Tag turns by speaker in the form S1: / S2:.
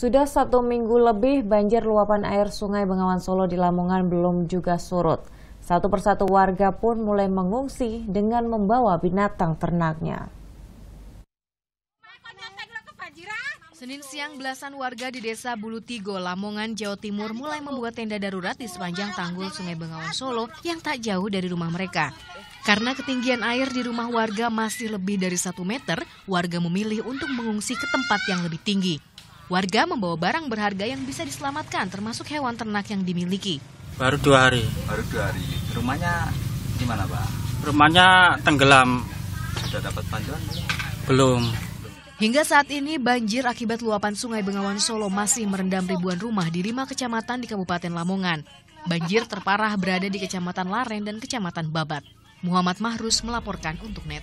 S1: Sudah satu minggu lebih banjir luapan air sungai Bengawan Solo di Lamongan belum juga surut. Satu persatu warga pun mulai mengungsi dengan membawa binatang ternaknya.
S2: Senin siang belasan warga di desa Bulutigo, Lamongan, Jawa Timur mulai membuat tenda darurat di sepanjang tanggul Sungai Bengawan Solo yang tak jauh dari rumah mereka. Karena ketinggian air di rumah warga masih lebih dari satu meter, warga memilih untuk mengungsi ke tempat yang lebih tinggi. Warga membawa barang berharga yang bisa diselamatkan termasuk hewan ternak yang dimiliki.
S3: Baru dua hari.
S4: Baru dua hari. Rumahnya di mana, Pak?
S3: Rumahnya tenggelam. Sudah dapat bantuan belum? Belum.
S2: Hingga saat ini banjir akibat luapan Sungai Bengawan Solo masih merendam ribuan rumah di lima kecamatan di Kabupaten Lamongan. Banjir terparah berada di Kecamatan Laren dan Kecamatan Babat. Muhammad Mahrus melaporkan untuk NET.